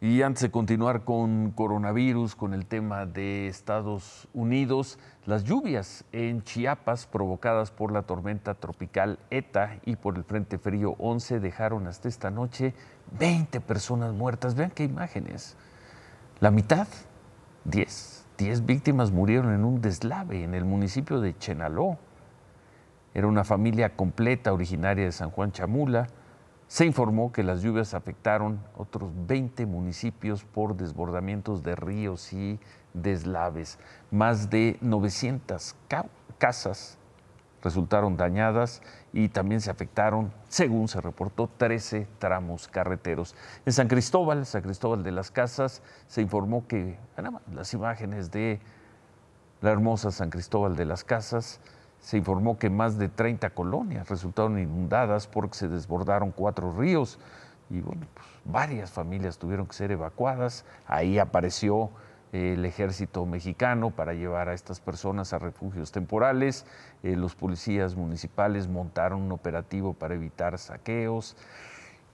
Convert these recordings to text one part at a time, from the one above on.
Y antes de continuar con coronavirus, con el tema de Estados Unidos, las lluvias en Chiapas provocadas por la tormenta tropical ETA y por el Frente Frío 11 dejaron hasta esta noche 20 personas muertas. Vean qué imágenes. La mitad, 10. 10 víctimas murieron en un deslave en el municipio de Chenaló. Era una familia completa originaria de San Juan Chamula se informó que las lluvias afectaron otros 20 municipios por desbordamientos de ríos y deslaves. Más de 900 casas resultaron dañadas y también se afectaron, según se reportó, 13 tramos carreteros. En San Cristóbal, San Cristóbal de las Casas, se informó que las imágenes de la hermosa San Cristóbal de las Casas se informó que más de 30 colonias resultaron inundadas porque se desbordaron cuatro ríos y bueno, pues, varias familias tuvieron que ser evacuadas. Ahí apareció eh, el ejército mexicano para llevar a estas personas a refugios temporales. Eh, los policías municipales montaron un operativo para evitar saqueos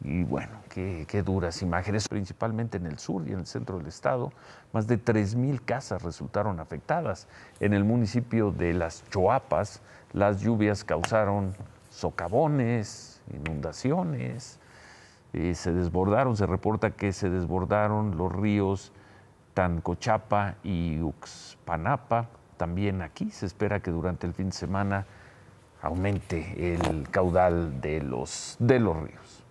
y bueno, qué, duras imágenes, principalmente en el sur y en el centro del estado. Más de 3.000 casas resultaron afectadas. En el municipio de Las Choapas, las lluvias causaron socavones, inundaciones, se desbordaron, se reporta que se desbordaron los ríos Tancochapa y Uxpanapa. También aquí se espera que durante el fin de semana aumente el caudal de los, de los ríos.